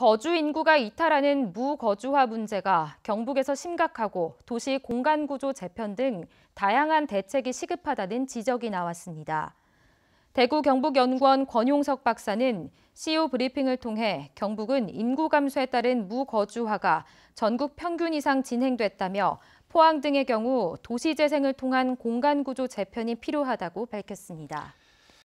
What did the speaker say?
거주 인구가 이탈하는 무거주화 문제가 경북에서 심각하고 도시 공간 구조 재편 등 다양한 대책이 시급하다는 지적이 나왔습니다. 대구 경북연구원 권용석 박사는 CEO 브리핑을 통해 경북은 인구 감소에 따른 무거주화가 전국 평균 이상 진행됐다며 포항 등의 경우 도시 재생을 통한 공간 구조 재편이 필요하다고 밝혔습니다.